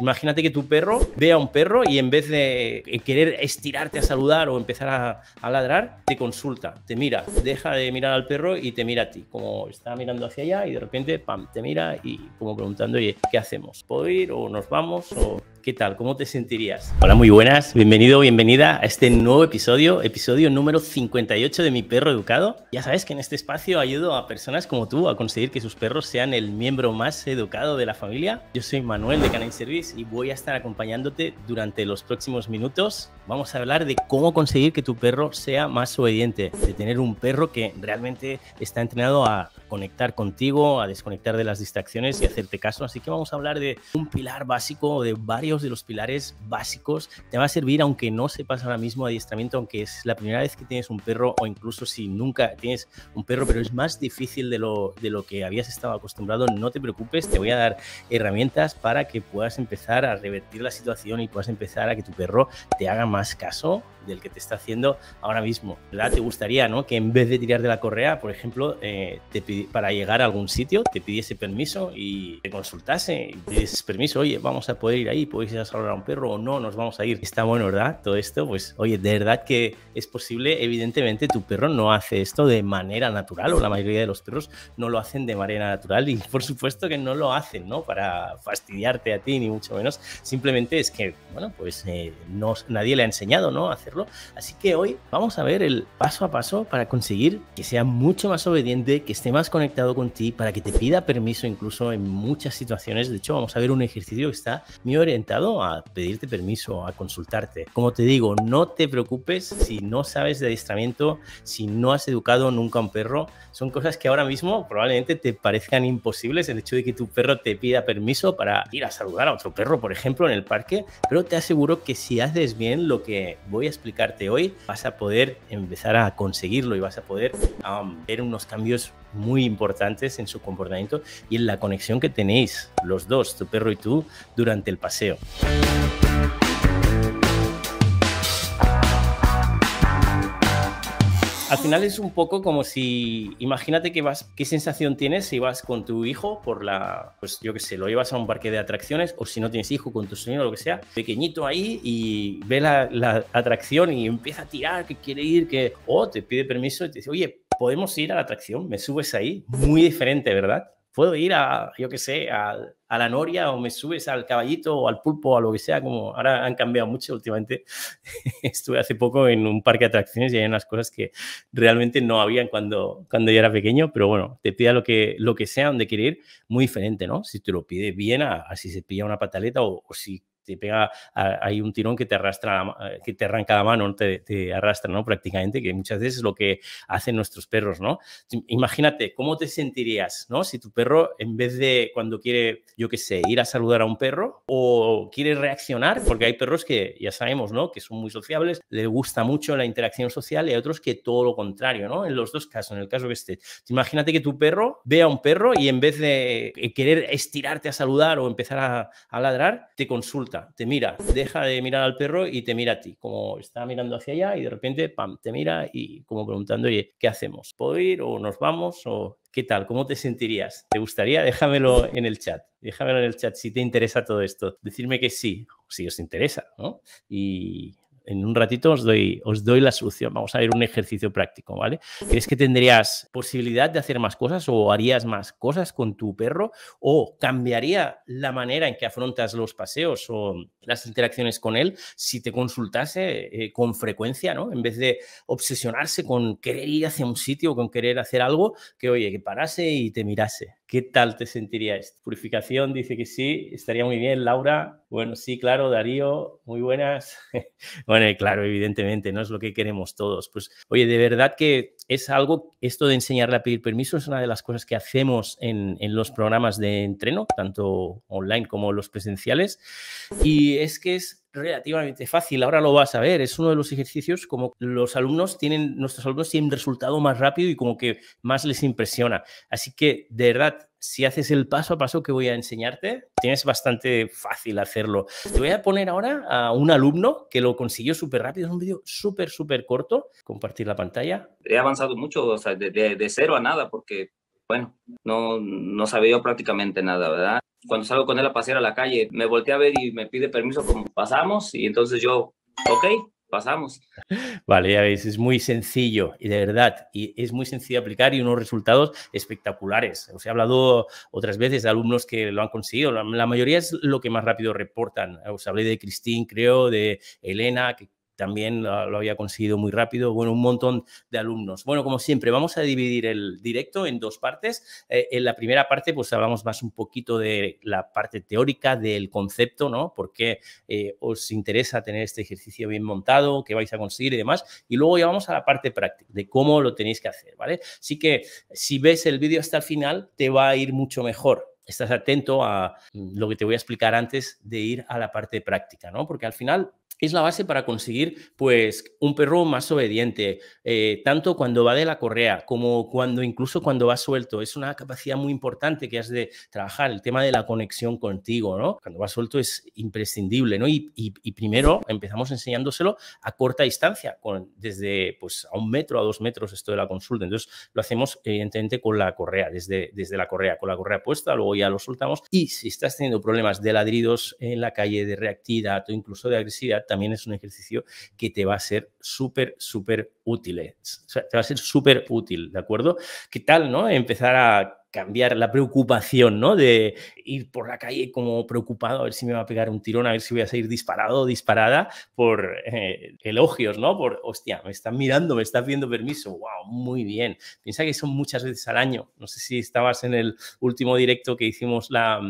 Imagínate que tu perro ve a un perro y en vez de eh, querer estirarte a saludar o empezar a, ladrar, te consulta, te mira, deja de mirar al perro y te mira a ti, como está mirando hacia allá y de repente, pam, te mira y como preguntando, oye, ¿qué hacemos? ¿Puedo ir o nos vamos? O... ¿Qué tal? ¿Cómo te sentirías? Hola, muy buenas. Bienvenido, bienvenida a este nuevo episodio, episodio número 58 de Mi Perro Educado. Ya sabes que en este espacio ayudo a personas como tú a conseguir que sus perros sean el miembro más educado de la familia. Yo soy Manuel de Canine Service y voy a estar acompañándote durante los próximos minutos. Vamos a hablar de cómo conseguir que tu perro sea más obediente, de tener un perro que realmente está entrenado a conectar contigo, a desconectar de las distracciones y hacerte caso. Así que vamos a hablar de un pilar básico, de varios de los pilares básicos. Te va a servir aunque no sepas ahora mismo adiestramiento, aunque es la primera vez que tienes un perro o incluso si nunca tienes un perro, pero es más difícil de lo, de lo que habías estado acostumbrado. No te preocupes, te voy a dar herramientas para que puedas empezar a revertir la situación y puedas empezar a que tu perro te haga más caso del que te está haciendo ahora mismo. ¿Verdad? Te gustaría, ¿no? Que en vez de tirar de la correa, por ejemplo, eh, te pidiera para llegar a algún sitio, te pidiese permiso y te consultase y permiso, oye, vamos a poder ir ahí, podéis ir a salvar a un perro o no, nos vamos a ir. Está bueno, ¿verdad? Todo esto, pues, oye, de verdad que es posible, evidentemente tu perro no hace esto de manera natural o la mayoría de los perros no lo hacen de manera natural y por supuesto que no lo hacen, ¿no? Para fastidiarte a ti, ni mucho menos. Simplemente es que, bueno, pues eh, no, nadie le ha enseñado, ¿no? A hacerlo. Así que hoy vamos a ver el paso a paso para conseguir que sea mucho más obediente, que esté más conectado con ti, para que te pida permiso incluso en muchas situaciones. De hecho, vamos a ver un ejercicio que está muy orientado a pedirte permiso, a consultarte. Como te digo, no te preocupes si no sabes de adiestramiento, si no has educado nunca a un perro. Son cosas que ahora mismo probablemente te parezcan imposibles. El hecho de que tu perro te pida permiso para ir a saludar a otro perro, por ejemplo, en el parque. Pero te aseguro que si haces bien lo que voy a explicarte hoy, vas a poder empezar a conseguirlo y vas a poder um, ver unos cambios muy importantes en su comportamiento y en la conexión que tenéis los dos, tu perro y tú, durante el paseo. Al final es un poco como si, imagínate que vas, qué sensación tienes si vas con tu hijo por la, pues yo que sé, lo llevas a un parque de atracciones o si no tienes hijo con tu sueño o lo que sea, pequeñito ahí y ve la, la atracción y empieza a tirar, que quiere ir, que, oh, te pide permiso y te dice, oye, podemos ir a la atracción, me subes ahí, muy diferente, ¿verdad? Puedo ir a, yo qué sé, a, la noria o me subes al caballito o al pulpo o a lo que sea, como ahora han cambiado mucho últimamente. Estuve hace poco en un parque de atracciones y hay unas cosas que realmente no habían cuando, cuando yo era pequeño, pero bueno, te pida lo que, lo que sea, donde quiere ir, muy diferente, ¿no? Si te lo pides bien, a, si se pilla una pataleta o, o si te pega, hay un tirón que te arrastra, eh, que te arranca la mano, te, arrastra, ¿no? Prácticamente, que muchas veces es lo que hacen nuestros perros, ¿no? Imagínate, ¿cómo te sentirías, ¿no? Si tu perro, en vez de cuando quiere, yo qué sé, ir a saludar a un perro o quiere reaccionar, porque hay perros que ya sabemos, ¿no? Que son muy sociables, le gusta mucho la interacción social y hay otros que todo lo contrario, ¿no? En los dos casos, en el caso que esté. Imagínate que tu perro ve a un perro y en vez de eh, querer estirarte a saludar o empezar a, a ladrar, te consulta te mira, deja de mirar al perro y te mira a ti, como está mirando hacia allá y de repente, pam, te mira y como preguntando, oye, ¿qué hacemos? ¿Puedo ir o nos vamos o ¿Qué tal? ¿Cómo te sentirías? ¿Te gustaría? Déjamelo en el chat. Déjamelo en el chat si te interesa todo esto. Decirme que sí, si os interesa, ¿no? Y en un ratito os doy, os doy la solución. Vamos a ver un ejercicio práctico, ¿vale? ¿Crees que tendrías posibilidad de hacer más cosas o harías más cosas con tu perro? ¿O cambiaría la manera en que afrontas los paseos o las interacciones con él si te consultase eh, con frecuencia, ¿no? En vez de obsesionarse con querer ir hacia un sitio, con querer hacer algo, que oye, que parase y te mirase. ¿Qué tal te sentirías? Purificación dice que sí, estaría muy bien. Laura, bueno, sí, claro, Darío, muy buenas. bueno, claro, evidentemente, no es lo que queremos todos. Pues, oye, de verdad que es algo, esto de enseñarle a pedir permiso es una de las cosas que hacemos en, en los programas de entreno, tanto online como los presenciales. Y es que es relativamente fácil, ahora lo vas a ver, es uno de los ejercicios como los alumnos tienen, nuestros alumnos tienen resultado más rápido y como que más les impresiona. Así que, de verdad, si haces el paso a paso que voy a enseñarte, tienes bastante fácil hacerlo. Te voy a poner ahora a un alumno que lo consiguió súper rápido, es un vídeo súper, súper corto. Compartir la pantalla. He avanzado mucho, o sea, de, de cero a nada, porque bueno, no, no sabía yo prácticamente nada, ¿verdad? Cuando salgo con él a pasear a la calle, me volteé a ver y me pide permiso como pasamos y entonces yo, ok, pasamos. Vale, ya veis, es muy sencillo y de verdad, y es muy sencillo aplicar y unos resultados espectaculares. Os he hablado otras veces de alumnos que lo han conseguido, la, la mayoría es lo que más rápido reportan. Os hablé de Cristín, creo, de Elena, que también lo, había conseguido muy rápido, bueno, un montón de alumnos. Bueno, como siempre, vamos a dividir el directo en dos partes. Eh, en la primera parte, pues hablamos más un poquito de la parte teórica del concepto, ¿no? Porque qué eh, os interesa tener este ejercicio bien montado, qué vais a conseguir y demás. Y luego ya vamos a la parte práctica, de cómo lo tenéis que hacer, ¿vale? Así que si ves el vídeo hasta el final, te va a ir mucho mejor estás atento a lo que te voy a explicar antes de ir a la parte práctica, ¿no? Porque al final es la base para conseguir pues un perro más obediente, eh, tanto cuando va de la correa como cuando incluso cuando va suelto. Es una capacidad muy importante que has de trabajar, el tema de la conexión contigo, ¿no? Cuando va suelto es imprescindible, ¿no? Y, primero empezamos enseñándoselo a corta distancia, desde pues a un metro, a dos metros esto de la consulta. Entonces lo hacemos evidentemente con la correa, desde, desde la correa, con la correa puesta, luego ya lo soltamos. Y si estás teniendo problemas de ladridos en la calle, de reactividad o incluso de agresividad, también es un ejercicio que te va a ser súper, súper útil. te va a ser súper útil, ¿de acuerdo? ¿Qué tal, no? Empezar a cambiar la preocupación, ¿no? De ir por la calle como preocupado, a ver si me va a pegar un tirón, a ver si voy a salir disparado o disparada por eh, elogios, ¿no? Por, hostia, me están mirando, me estás pidiendo permiso, wow, muy bien. Piensa que son muchas veces al año. No sé si estabas en el último directo que hicimos la,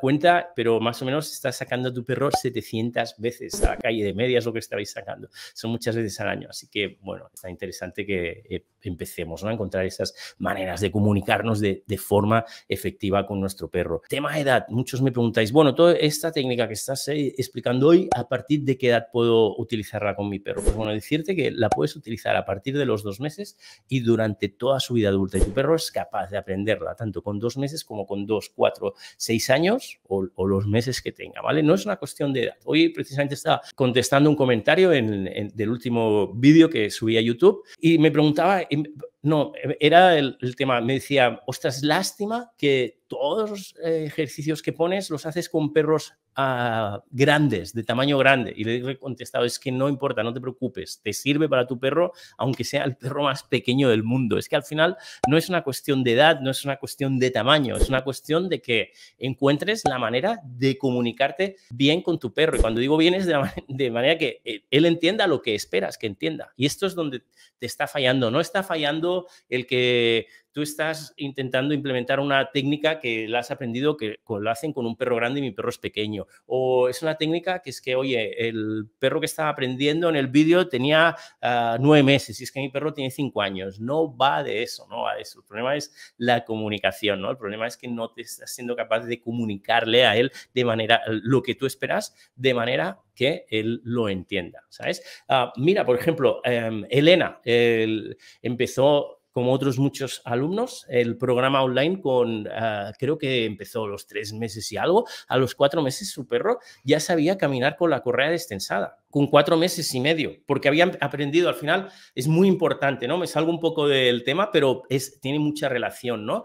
cuenta, pero más o menos estás sacando a tu perro 700 veces a la calle de medias lo que estabais sacando. Son muchas veces al año, así que, bueno, está interesante que eh, empecemos a encontrar esas maneras de comunicarnos, de de, forma efectiva con nuestro perro. Tema de edad, muchos me preguntáis, bueno, toda esta técnica que estás eh, explicando hoy, ¿a partir de qué edad puedo utilizarla con mi perro? Pues bueno, decirte que la puedes utilizar a partir de los dos meses y durante toda su vida adulta. Y tu perro es capaz de aprenderla, tanto con dos meses como con dos, cuatro, seis años o, los meses que tenga, ¿vale? No es una cuestión de edad. Hoy precisamente estaba contestando un comentario en, del último vídeo que subí a YouTube y me preguntaba em, no, e, era el, tema. Me decía, ostras, lástima que todos los eh, ejercicios que pones los haces con perros Ah, grandes, de tamaño grande. Y le he contestado, es que no importa, no te preocupes, te sirve para tu perro, aunque sea el perro más pequeño del mundo. Es que al final no es una cuestión de edad, no es una cuestión de tamaño, es una cuestión de que encuentres la manera de comunicarte bien con tu perro. Y cuando digo bien es de manera que eh, él entienda lo que esperas que entienda. Y esto es donde te está fallando. No está fallando el que estás intentando implementar una técnica que la has aprendido que lo hacen con un perro grande y mi perro es pequeño. O es una técnica que es que, oye, el perro que estaba aprendiendo en el vídeo tenía ah, nueve meses y es que mi perro tiene cinco años. No va de eso, no va de eso. El problema es la comunicación, ¿no? El problema es que no te estás siendo capaz de comunicarle a él de manera, lo que tú esperas, de manera que él lo entienda, ¿sabes? Ah, mira, por ejemplo, em, Elena empezó como otros muchos alumnos, el programa online con, ah, creo que empezó los tres meses y algo, a los cuatro meses su perro ya sabía caminar con la correa destensada, con cuatro meses y medio, porque habían aprendido al final, es muy importante, ¿no? Me salgo un poco del tema, pero es, tiene mucha relación, ¿no?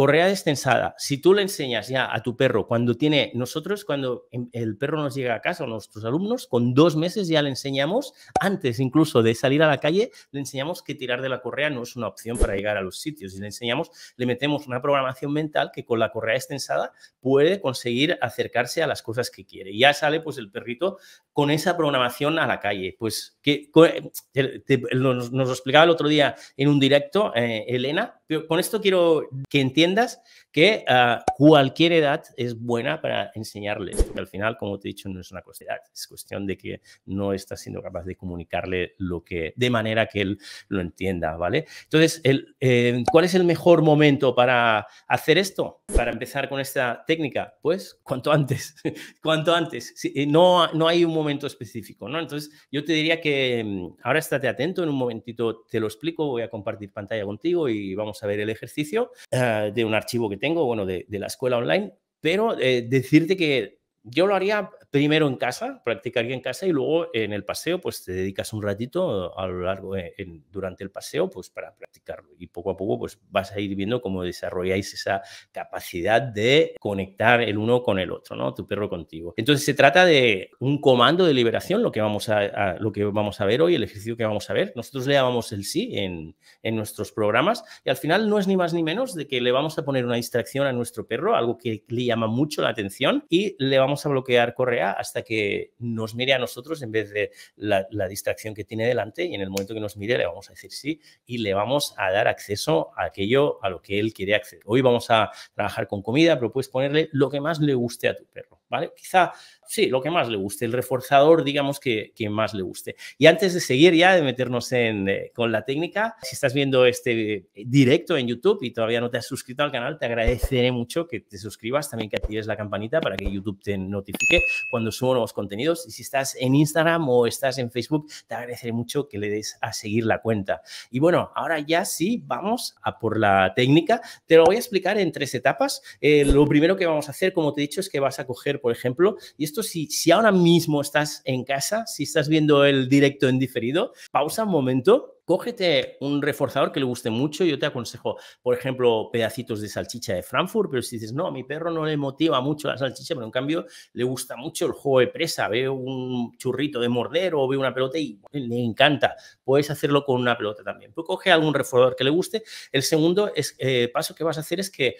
Correa extensada, si tú le enseñas ya a tu perro cuando tiene, nosotros cuando em, el perro nos llega a casa, nuestros alumnos, con dos meses ya le enseñamos, antes incluso de salir a la calle, le enseñamos que tirar de la correa no es una opción para llegar a los sitios. Y le enseñamos, le metemos una programación mental que con la correa extensada puede conseguir acercarse a las cosas que quiere. ya sale pues el perrito con esa programación a la calle. Pues que, eh, nos, lo explicaba el otro día en un directo, eh, Elena, con esto quiero que entiendas que ah, cualquier edad es buena para enseñarle. al final, como te he dicho, no es una cuestión de edad, es cuestión de que no estás siendo capaz de comunicarle lo que, de manera que él lo entienda, ¿vale? Entonces, el, eh, ¿cuál es el mejor momento para hacer esto, para empezar con esta técnica? Pues cuanto antes, cuanto antes. Eh, no, no hay un momento específico, ¿no? Entonces, yo te diría que mm, ahora estate atento, en un momentito te lo explico, voy a compartir pantalla contigo y vamos a ver el ejercicio eh, de un archivo que tengo, bueno, de, la escuela online, pero eh, decirte que yo lo haría primero en casa, practicaría en casa y luego en el paseo, pues te dedicas un ratito a lo largo, e, en, durante el paseo, pues para practicarlo. Y poco a poco, pues vas a ir viendo cómo desarrolláis esa capacidad de conectar el uno con el otro, ¿no? Tu perro contigo. Entonces se trata de un comando de liberación, lo que vamos a, lo que vamos a ver hoy, el ejercicio que vamos a ver. Nosotros le llamamos el sí en, nuestros programas y al final no es ni más ni menos de que le vamos a poner una distracción a nuestro perro, algo que le llama mucho la atención y le vamos vamos a bloquear Correa hasta que nos mire a nosotros en vez de la, la, distracción que tiene delante y en el momento que nos mire le vamos a decir sí y le vamos a dar acceso a aquello a lo que él quiere acceder. Hoy vamos a trabajar con comida, pero puedes ponerle lo que más le guste a tu perro. Quizá, sí, lo que más le guste, el reforzador, digamos, que, más le guste. Y antes de seguir ya, de meternos eh, con la técnica, si estás viendo este eh, directo en YouTube y todavía no te has suscrito al canal, te agradeceré mucho que te suscribas, también que actives la campanita para que YouTube te notifique cuando subo nuevos contenidos. Y si estás en Instagram o estás en Facebook, te agradeceré mucho que le des a seguir la cuenta. Y bueno, ahora ya sí, vamos a por la técnica. Te lo voy a explicar en tres etapas. Eh, lo primero que vamos a hacer, como te he dicho, es que vas a coger por ejemplo. Y esto si, si ahora mismo estás en casa, si estás viendo el directo en diferido, pausa un momento cógete un reforzador que le guste mucho. Yo te aconsejo, por ejemplo, pedacitos de salchicha de Frankfurt, pero si dices, no, a mi perro no le motiva mucho la salchicha, pero en cambio le gusta mucho el juego de presa, veo un churrito de morder o ve una pelota y le encanta. Puedes hacerlo con una pelota también. Pues coge algún reforzador que le guste. El segundo eh, paso que vas a hacer es que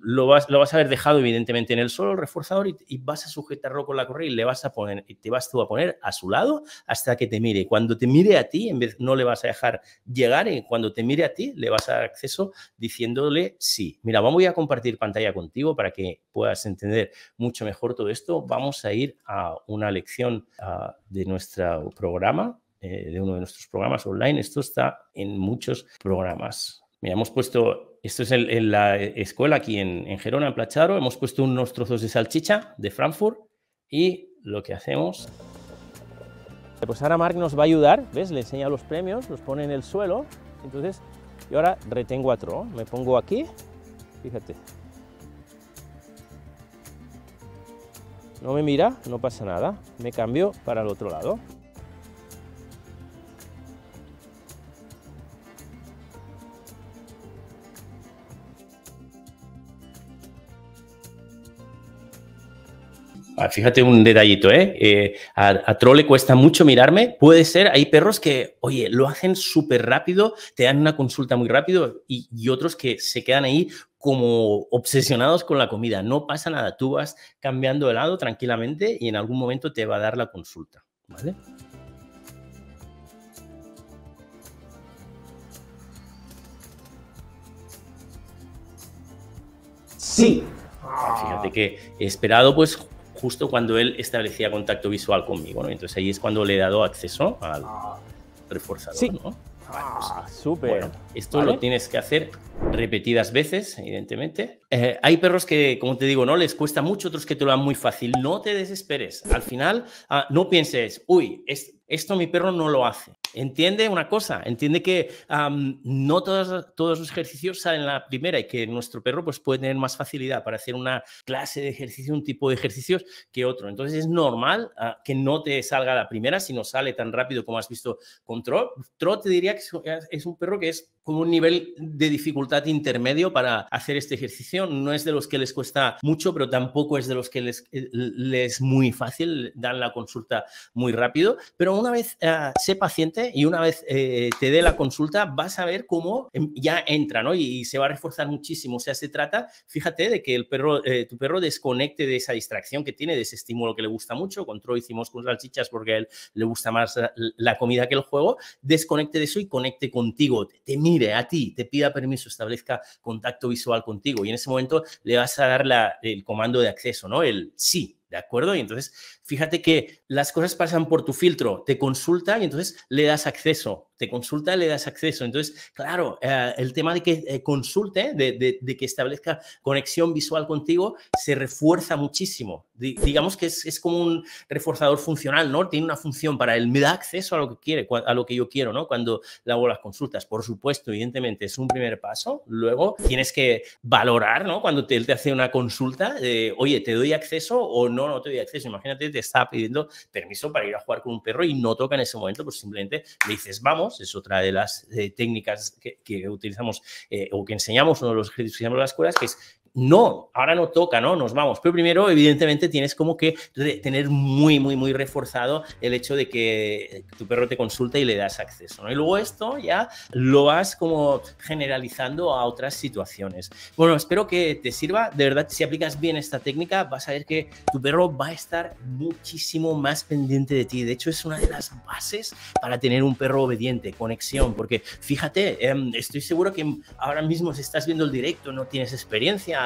lo, vas, a haber dejado evidentemente en el suelo el reforzador y, vas a sujetarlo con la correa y le vas a poner, y te vas tú a poner a su lado hasta que te mire. Cuando te mire a ti, en vez no le vas a dejar llegar y cuando te mire a ti le vas a dar acceso diciéndole sí. Mira, vamos a compartir pantalla contigo para que puedas entender mucho mejor todo esto. Vamos a ir a una lección ah, de nuestro programa, eh, de uno de nuestros programas online. Esto está en muchos programas. Mira, hemos puesto, esto es en, en la escuela aquí en, en, Gerona, en Placharo, hemos puesto unos trozos de salchicha de Frankfurt y lo que hacemos pues ahora Mark nos va a ayudar, ¿ves? Le enseña los premios, los pone en el suelo, entonces y ahora retengo a Tro, me pongo aquí, fíjate. No me mira, no pasa nada, me cambio para el otro lado. Ah, fíjate un detallito, ¿eh? eh a, a, le cuesta mucho mirarme. Puede ser, hay perros que, oye, lo hacen súper rápido, te dan una consulta muy rápido y, otros que se quedan ahí como obsesionados con la comida. No pasa nada, tú vas cambiando de lado tranquilamente y en algún momento te va a dar la consulta, ¿vale? Sí. Fíjate que esperado pues justo cuando él establecía contacto visual conmigo, ¿no? Entonces ahí es cuando le he dado acceso al reforzador, sí. ¿no? Ah, pues, súper. esto lo tienes que hacer repetidas veces, evidentemente. Eh, hay perros que, como te digo, no les cuesta mucho, otros que te lo dan muy fácil. No te desesperes. Al final, ah, no pienses, uy, esto mi perro no lo hace. Entiende una cosa, entiende que no todos, todos los ejercicios salen la primera y que nuestro perro pues, puede tener más facilidad para hacer una clase de ejercicio, un tipo de ejercicios que otro. Entonces es normal ah, que no te salga la primera si no sale tan rápido como has visto con Trot. te diría que es un perro que es como un nivel de dificultad intermedio para hacer este ejercicio. No es de los que les cuesta mucho, pero tampoco es de los que les, eh, es muy fácil, dan la consulta muy rápido. Pero una vez eh, sé paciente y una vez eh, te dé la consulta, vas a ver cómo em, ya entra, ¿no? Y, se va a reforzar muchísimo. O sea, se trata, fíjate, de que el perro, tu perro desconecte de esa distracción que tiene, de ese estímulo que le gusta mucho. control hicimos con salchichas porque a él le gusta más la, comida que el juego. Desconecte de eso y conecte contigo. te mire a ti, te pida permiso, establezca contacto visual contigo y en ese momento le vas a dar la, el comando de acceso, ¿no? El sí, ¿De acuerdo? Y entonces, fíjate que las cosas pasan por tu filtro, te consulta y entonces le das acceso te consulta, le das acceso. Entonces, claro, eh, el tema de que eh, consulte, de, que establezca conexión visual contigo, se refuerza muchísimo. digamos que es, como un reforzador funcional, ¿no? Tiene una función para él, me da acceso a lo que quiere, a lo que yo quiero, ¿no? Cuando le hago las consultas. Por supuesto, evidentemente, es un primer paso. Luego tienes que valorar, ¿no? Cuando él te hace una consulta, eh, oye, ¿te doy acceso o no, no te doy acceso? Imagínate, te está pidiendo permiso para ir a jugar con un perro y no toca en ese momento, pues simplemente le dices, vamos, es otra de las eh, técnicas que, utilizamos eh, o que enseñamos, uno de los ejercicios que enseñamos en las escuelas, que es no, ahora no toca, no, nos vamos. Pero primero, evidentemente, tienes como que tener muy, muy, muy reforzado el hecho de que eh, tu perro te consulta y le das acceso. ¿no? Y luego esto ya lo vas como generalizando a otras situaciones. Bueno, espero que te sirva. De verdad, si aplicas bien esta técnica, vas a ver que tu perro va a estar muchísimo más pendiente de ti. De hecho, es una de las bases para tener un perro obediente, conexión. Porque fíjate, em, estoy seguro que ahora mismo si estás viendo el directo, no tienes experiencia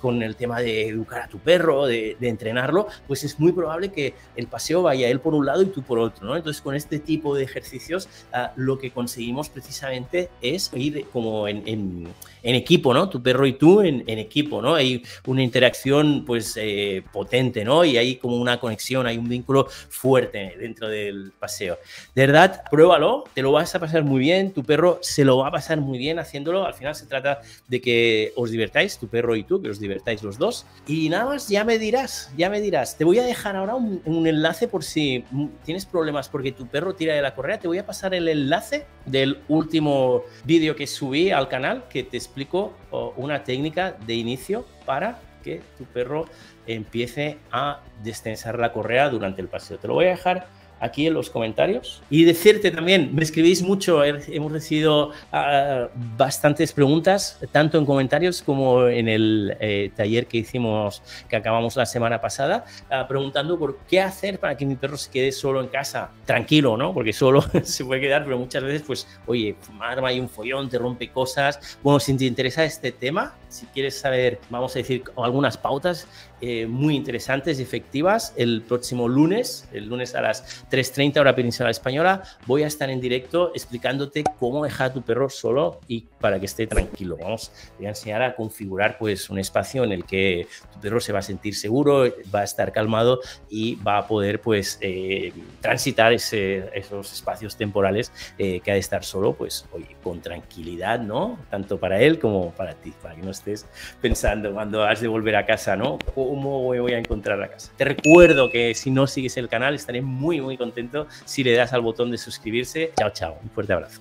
con el tema de educar a tu perro, de, entrenarlo, pues es muy probable que el paseo vaya él por un lado y tú por otro, ¿no? Entonces con este tipo de ejercicios ah, lo que conseguimos precisamente es ir como en, equipo, ¿no? Tu perro y tú en, equipo, ¿no? Hay una interacción pues eh, potente, ¿no? Y hay como una conexión, hay un vínculo fuerte dentro del paseo. De verdad, pruébalo, te lo vas a pasar muy bien, tu perro se lo va a pasar muy bien haciéndolo, al final se trata de que os divertáis, tu perro y tú, que os divertáis los dos. Y nada más, ya me dirás, ya me dirás. Te voy a dejar ahora un, un enlace por si tienes problemas porque tu perro tira de la correa. Te voy a pasar el enlace del último vídeo que subí al canal que te explico una técnica de inicio para que tu perro empiece a destensar la correa durante el paseo. Te lo voy a dejar aquí en los comentarios. Y decirte también, me escribís mucho, hemos recibido ah, bastantes preguntas, tanto en comentarios como en el eh, taller que hicimos, que acabamos la semana pasada, ah, preguntando por qué hacer para que mi perro se quede solo en casa, tranquilo, ¿no? Porque solo se puede quedar, pero muchas veces, pues, oye, arma hay un follón, te rompe cosas. Bueno, si te interesa este tema, si quieres saber, vamos a decir, algunas pautas eh, muy interesantes y efectivas, el próximo lunes, el lunes a las 3.30 hora peninsular española, voy a estar en directo explicándote cómo dejar a tu perro solo y para que esté tranquilo. Vamos, voy a enseñar a configurar pues un espacio en el que tu perro se va a sentir seguro, va a estar calmado y va a poder pues eh, transitar ese, esos espacios temporales eh, que ha de estar solo, pues con tranquilidad, ¿no? Tanto para él como para ti, para que no estés pensando cuando has de volver a casa, ¿no? ¿Cómo voy a encontrar la casa? Te recuerdo que si no sigues el canal estaré muy, muy contento si le das al botón de suscribirse. Chao, chao. Un fuerte abrazo.